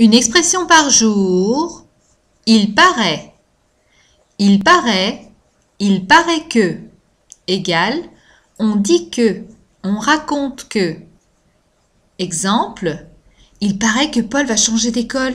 Une expression par jour. Il paraît. Il paraît. Il paraît que. égal. On dit que. On raconte que. Exemple. Il paraît que Paul va changer d'école.